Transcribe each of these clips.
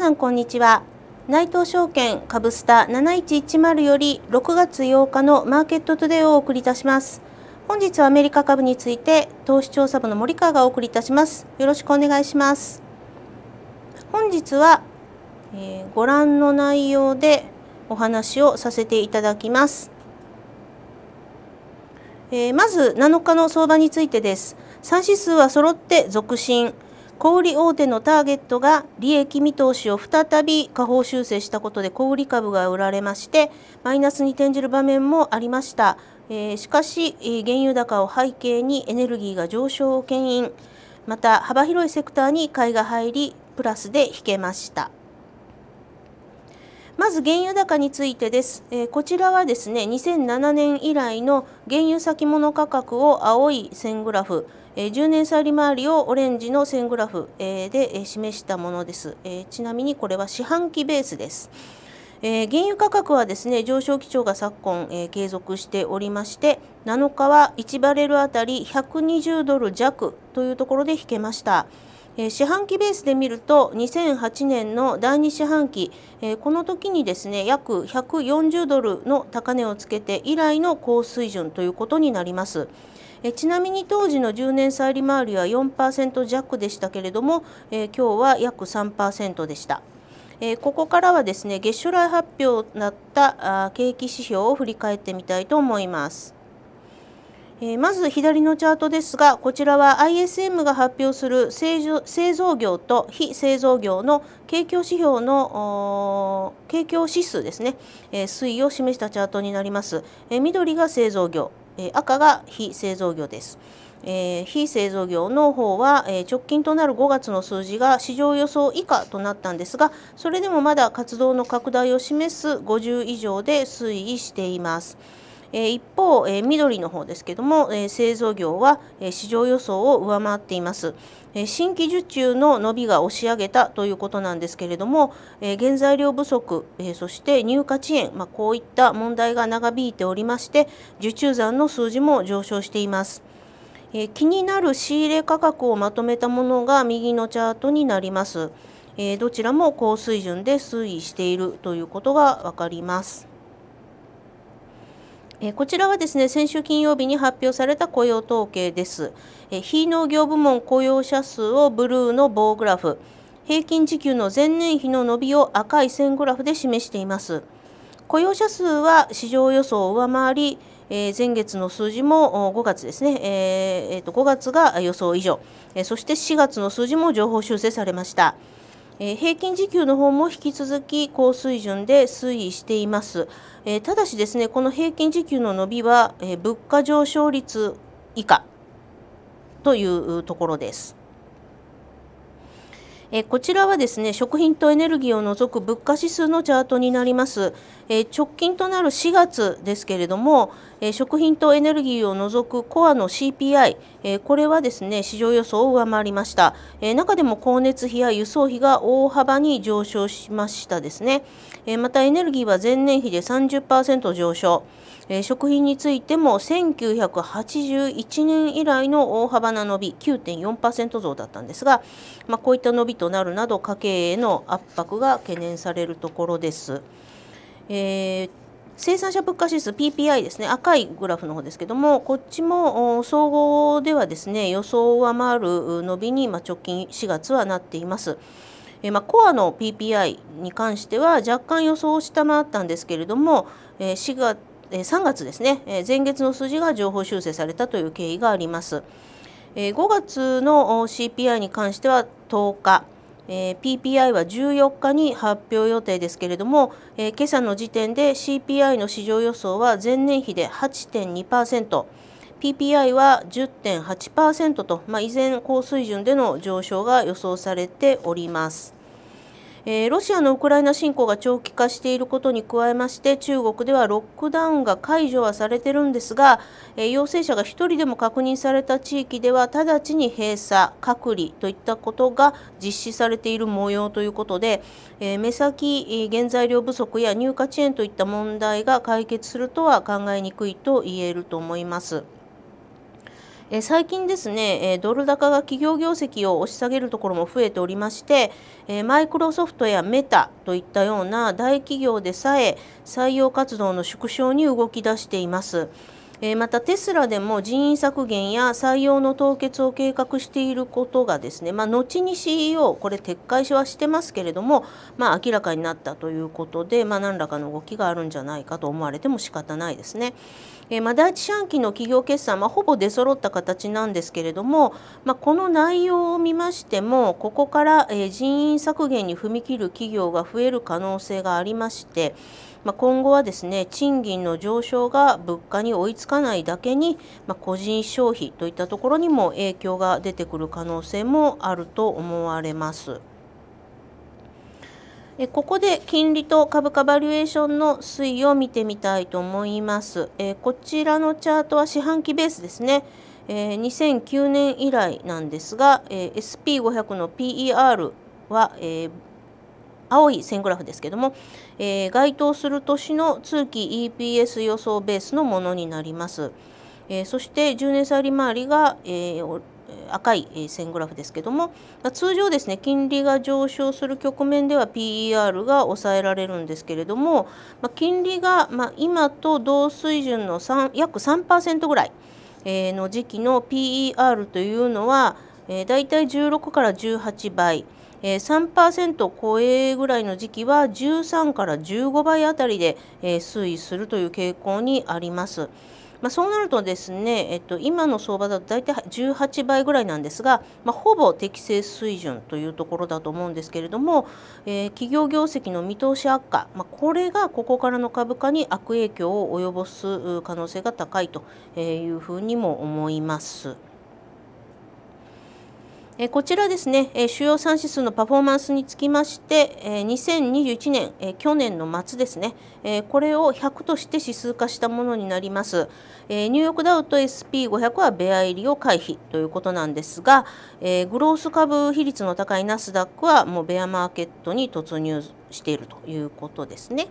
さんこんにちは内藤証券株スタ7110より6月8日のマーケットトゥデイをお送りいたします本日はアメリカ株について投資調査部の森川がお送りいたしますよろしくお願いします本日は、えー、ご覧の内容でお話をさせていただきます、えー、まず7日の相場についてです3指数は揃って続伸小売大手のターゲットが利益見通しを再び下方修正したことで小売株が売られましてマイナスに転じる場面もありました、えー、しかし、原油高を背景にエネルギーが上昇を牽引また幅広いセクターに買いが入りプラスで引けました。まず原油高についてです、えー、こちらはですね2007年以来の原油先物価格を青い線グラフ、えー、10年債利回りをオレンジの線グラフ、えー、で示したものです、えちなみにこれは四半期ベースです、え原油価格はですね上昇基調が昨今、え継続しておりまして7日は1バレルあたり120ドル弱というところで引けました。四半期ベースで見ると2008年の第2四半期この時にですね約140ドルの高値をつけて以来の高水準ということになります。ちなみに当時の10年債利回りは4%弱でしたけれども、え今日は約3%でした。えここからはですね月初来発表になった景気指標を振り返ってみたいと思います。えまず左のチャートですがこちらは ISM が発表する製造業と非製造業の景況指標の景況指数ですね、え推移を示したチャートになります、え緑が製造業、え赤が非製造業です、えー、非製造業の方は、え直近となる5月の数字が市場予想以下となったんですがそれでもまだ活動の拡大を示す50以上で推移しています。え一方、え緑の方ですけども、え製造業は、え市場予想を上回っています。新規受注の伸びが押し上げたということなんですけれども原材料不足そして入荷遅延、まこういった問題が長引いておりまして受注残の数字も上昇しています。気になる仕入れ価格をまとめたものが右のチャートになります。どちらも高水準で推移しているということがわかります。えこちらはですね先週金曜日に発表された雇用統計です、え非農業部門雇用者数をブルーの棒グラフ平均時給の前年比の伸びを赤い線グラフで示しています雇用者数は市場予想を上回り、え前月の数字も5月ですね、えーと5月が予想以上、えそして4月の数字も情報修正されました。え平均時給の方も引き続き高水準で推移しています。えただしですね、この平均時給の伸びは、え物価上昇率以下というところです。えこちらはですね食品とエネルギーを除く物価指数のチャートになります、え直近となる4月ですけれども、え食品とエネルギーを除くコアの CPI、えこれはですね市場予想を上回りました、え中でも光熱費や輸送費が大幅に上昇しましたですね、えまたエネルギーは前年比で30%上昇えー、食品についても1981年以来の大幅な伸び9.4%増だったんですが、まあ、こういった伸びとなるなど家計への圧迫が懸念されるところです。えー生産者物価指数 PPI ですね赤いグラフの方ですけどもこっちも総合ではですね予想を上回る伸びに、まあ、直近4月はなっています。えまあ、コアの PPI に関しては若干予想を下回ったんですけれども、えー、4月3月ですね、え前月の数字が情報修正されたという経緯があります。え5月の CPI に関しては10日、え PPI は14日に発表予定ですけれども、え今朝の時点で CPI の市場予想は前年比で8.2%。PPI は10.8%と、まあ、依然高水準での上昇が予想されております。えー、ロシアのウクライナ侵攻が長期化していることに加えまして中国ではロックダウンが解除はされてるんですが、えー、陽性者が1人でも確認された地域では直ちに閉鎖隔離といったことが実施されている模様ということで、えー、目先原材料不足や入荷遅延といった問題が解決するとは考えにくいと言えると思います。え最近ですね、えドル高が企業業績を押し下げるところも増えておりまして、えマイクロソフトやメタといったような大企業でさえ採用活動の縮小に動き出しています。えー、またテスラでも人員削減や採用の凍結を計画していることがですね、まあ、後に CEO これ撤回しはしてますけれども、まあ、明らかになったということで、まあ、何らかの動きがあるんじゃないかと思われても仕方ないですね。えー、まあ、第一四半期の企業決算、はほぼ出揃った形なんですけれども、まあ、この内容を見ましてもここから、人員削減に踏み切る企業が増える可能性がありまして。まあ、今後はですね賃金の上昇が物価に追いつかないだけに、まあ、個人消費といったところにも影響が出てくる可能性もあると思われます。えここで金利と株価バリエーションの推移を見てみたいと思います。えこちらのチャートは四半期ベースですね。え2009年以来なんですが、え SP500 の PER は、青い線グラフですけども、えー、該当する年の通期 EPS 予想ベースのものになります。えー、そして10年差利回りが、えー、赤い線グラフですけども通常ですね金利が上昇する局面では PER が抑えられるんですけれども、金利が、今と同水準の3約3%ぐらいの時期の PER というのは、だい大体16から18倍。えー、3%超えぐらいの時期は13から15倍あたりで、えー、推移するという傾向にあります。まあ、そうなるとですね、えっと、今の相場だと大体18倍ぐらいなんですが、まあ、ほぼ適正水準というところだと思うんですけれども、えー、企業業績の見通し悪化、まあ、これがここからの株価に悪影響を及ぼす可能性が高いというふうにも思います。えこちらですね、え主要産指数のパフォーマンスにつきまして、え2021年、え去年の末ですね、えこれを100として指数化したものになります、えニューヨークダウと SP500 はベア入りを回避ということなんですが、えグロース株比率の高いナスダックはもうベアマーケットに突入しているということですね。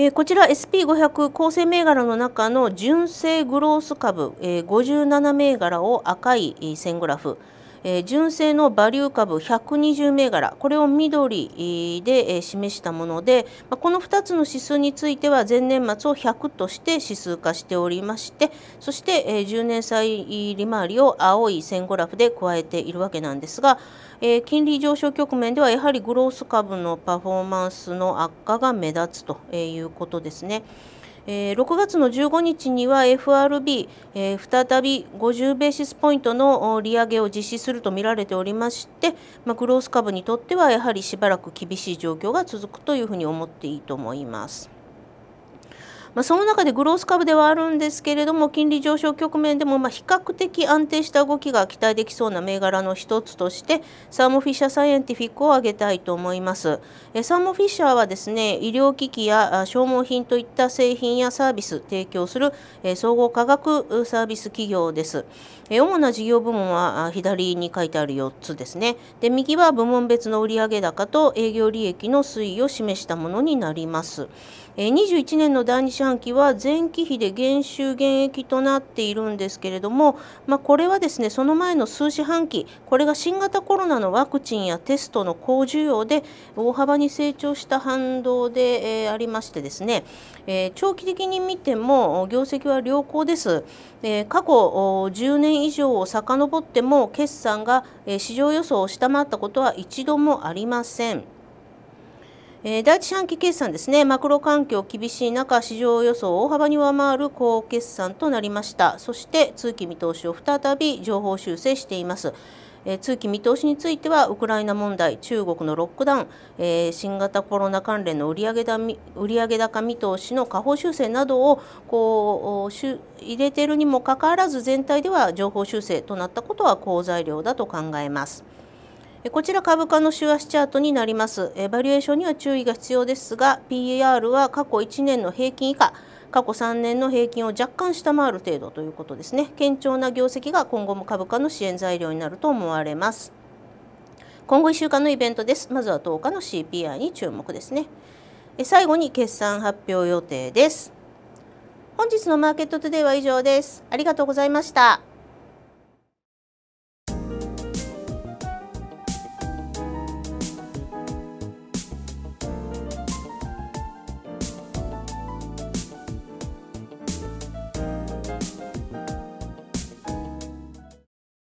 えー、こちら SP500 構成銘柄の中の純正グロース株、えー、57銘柄を赤い線グラフえー、純正のバリュー株120銘柄これを緑で、えー、示したもので、まあ、この2つの指数については前年末を100として指数化しておりましてそして、えー、10年債利回りを青い線グラフで加えているわけなんですが、えー、金利上昇局面ではやはりグロース株のパフォーマンスの悪化が目立つということですね。え6月の15日には FRB、え再び50ベーシスポイントの利上げを実施するとみられておりまして、まあ、グロース株にとってはやはりしばらく厳しい状況が続くというふうに思っていいと思います。まあ、その中でグロース株ではあるんですけれども金利上昇局面でもま比較的安定した動きが期待できそうな銘柄の1つとしてサーモフィッシャーサイエンティフィックを挙げたいと思いますえサーモフィッシャーはですね医療機器や消耗品といった製品やサービス提供するえ総合科学サービス企業ですえ主な事業部門は左に書いてある4つですねで右は部門別の売上高と営業利益の推移を示したものになります。21年の第2四半期は前期比で減収減益となっているんですけれども、まあ、これはですねその前の数四半期これが新型コロナのワクチンやテストの高需要で大幅に成長した反動で、えありましてですね、え長期的に見ても業績は良好です、え過去10年以上を遡っても決算が市場予想を下回ったことは一度もありません。えー、第一四半期決算ですね、マクロ環境厳しい中、市場予想を大幅に上回る好決算となりました。そして通期見通しを再び情報修正しています。え通期見通しについてはウクライナ問題、中国のロックダウン、えー、新型コロナ関連の売上売上高見通しの下方修正などをこうしゅ入れているにもかかわらず全体では情報修正となったことは好材料だと考えます。こちら株価の週足チャートになります。バリエーションには注意が必要ですが、PER は過去1年の平均以下、過去3年の平均を若干下回る程度ということですね。堅調な業績が今後も株価の支援材料になると思われます。今後1週間のイベントです。まずは10日の CPI に注目ですね。最後に決算発表予定です。本日のマーケットトゥデイは以上です。ありがとうございました。